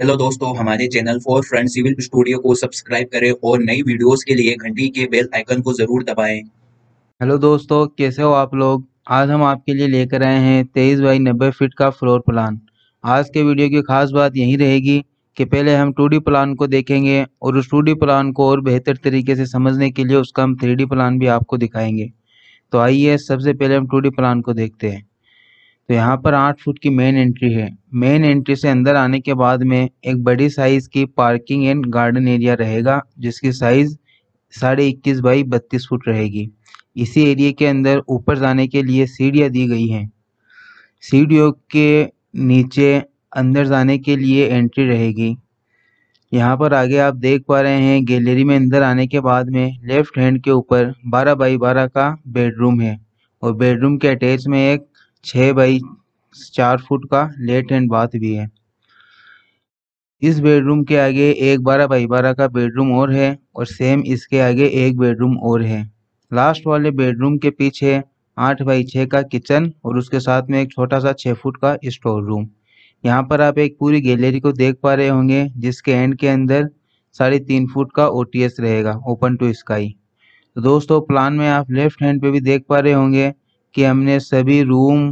hello दोस्तों हमारे channel four front civil studio को सब्सक्राइब करें और नई वीडियोस के लिए घंटी के बेल आइकन को जरूर दबाएं हेलो दोस्तों कैसे हो आप लोग आज हम आपके लिए लेकर आए हैं तेईस बाई नब्बे फीट का फ्लोर प्लान आज के वीडियो की खास बात यही रहेगी कि पहले हम टू प्लान को देखेंगे और उस टू प्लान को और बेहतर तरीके से समझने के लिए उसका हम थ्री प्लान भी आपको दिखाएंगे तो आइए सबसे पहले हम टू प्लान को देखते हैं तो यहाँ पर आठ फुट की मेन एंट्री है मेन एंट्री से अंदर आने के बाद में एक बड़ी साइज की पार्किंग एंड गार्डन एरिया रहेगा जिसकी साइज साढ़े इक्कीस बाई बत्तीस फुट रहेगी इसी एरिया के अंदर ऊपर जाने के लिए सीढ़ियाँ दी गई हैं सीढ़ियों के नीचे अंदर जाने के लिए एंट्री रहेगी यहाँ पर आगे आप देख पा रहे हैं गैलरी में अंदर आने के बाद में लेफ्ट हैंड के ऊपर 12 बाई 12 का बेडरूम है और बेडरूम के अटैच में एक छः बाई चार फुट का लेट हैंड बाथ भी है इस बेडरूम के आगे एक बारह बाई बारह का बेडरूम और है और सेम इसके आगे एक बेडरूम और है लास्ट वाले बेडरूम के पीछे आठ बाई छः का किचन और उसके साथ में एक छोटा सा छः फुट का स्टोर रूम यहाँ पर आप एक पूरी गैलरी को देख पा रहे होंगे जिसके एंड के अंदर साढ़े तीन फुट का ओ रहेगा ओपन टू स्काई तो दोस्तों प्लान में आप लेफ्ट हैंड पे भी देख पा रहे होंगे कि हमने सभी रूम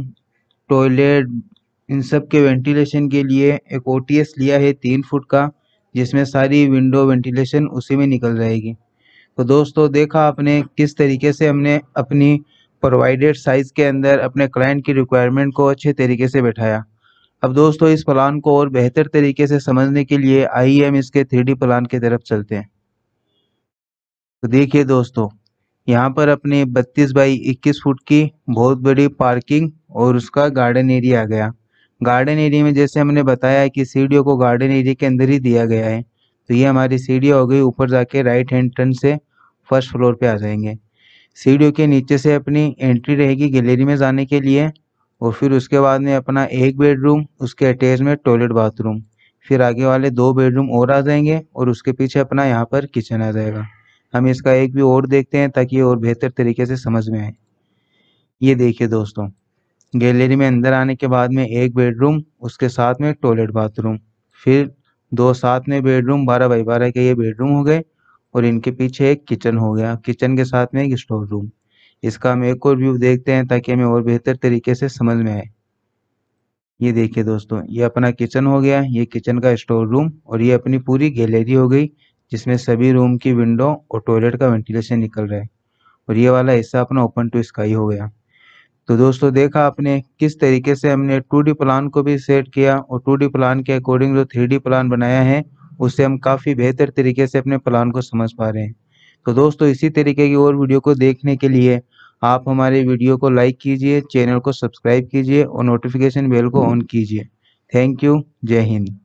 टॉयलेट इन सब के वेंटिलेशन के लिए एक ओ लिया है तीन फुट का जिसमें सारी विंडो वेंटिलेशन उसी में निकल जाएगी तो दोस्तों देखा आपने किस तरीके से हमने अपनी प्रोवाइडेड साइज़ के अंदर अपने क्लाइंट की रिक्वायरमेंट को अच्छे तरीके से बैठाया अब दोस्तों इस प्लान को और बेहतर तरीके से समझने के लिए आइए हम इसके थ्री प्लान की तरफ चलते हैं तो देखिए दोस्तों यहाँ पर अपने 32 बाई 21 फुट की बहुत बड़ी पार्किंग और उसका गार्डन एरिया आ गया गार्डन एरिया में जैसे हमने बताया कि सीढ़ियों को गार्डन एरिया के अंदर ही दिया गया है तो ये हमारी सीढ़ियाँ हो गई ऊपर जाके राइट हैंड टर्न से फर्स्ट फ्लोर पे आ जाएंगे सीढ़ियों के नीचे से अपनी एंट्री रहेगी गैलरी में जाने के लिए और फिर उसके बाद में अपना एक बेडरूम उसके अटैच में टॉयलेट बाथरूम फिर आगे वाले दो बेडरूम और आ जाएंगे और उसके पीछे अपना यहाँ पर किचन आ जाएगा हम इसका एक भी और देखते हैं ताकि और बेहतर तरीके से समझ में आए ये देखिए दोस्तों गैलरी में अंदर आने के बाद में एक बेडरूम उसके साथ में टॉयलेट बाथरूम फिर दो साथ में बेडरूम बारह बाई बारह के ये बेडरूम हो गए और इनके पीछे एक किचन हो गया किचन के साथ में एक स्टोर रूम इसका हम एक और व्यू देखते हैं ताकि हमें और बेहतर तरीके से समझ में आए ये देखिए दोस्तों ये अपना किचन हो गया ये किचन का स्टोर रूम और ये अपनी पूरी गैलरी हो गई जिसमें सभी रूम की विंडो और टॉयलेट का वेंटिलेशन निकल रहा है और ये वाला हिस्सा अपना ओपन टू स्काई हो गया तो दोस्तों देखा आपने किस तरीके से हमने टू डी प्लान को भी सेट किया और टू डी प्लान के अकॉर्डिंग जो थ्री डी प्लान बनाया है उससे हम काफ़ी बेहतर तरीके से अपने प्लान को समझ पा रहे हैं तो दोस्तों इसी तरीके की और वीडियो को देखने के लिए आप हमारे वीडियो को लाइक कीजिए चैनल को सब्सक्राइब कीजिए और नोटिफिकेशन बेल को ऑन कीजिए थैंक यू जय हिंद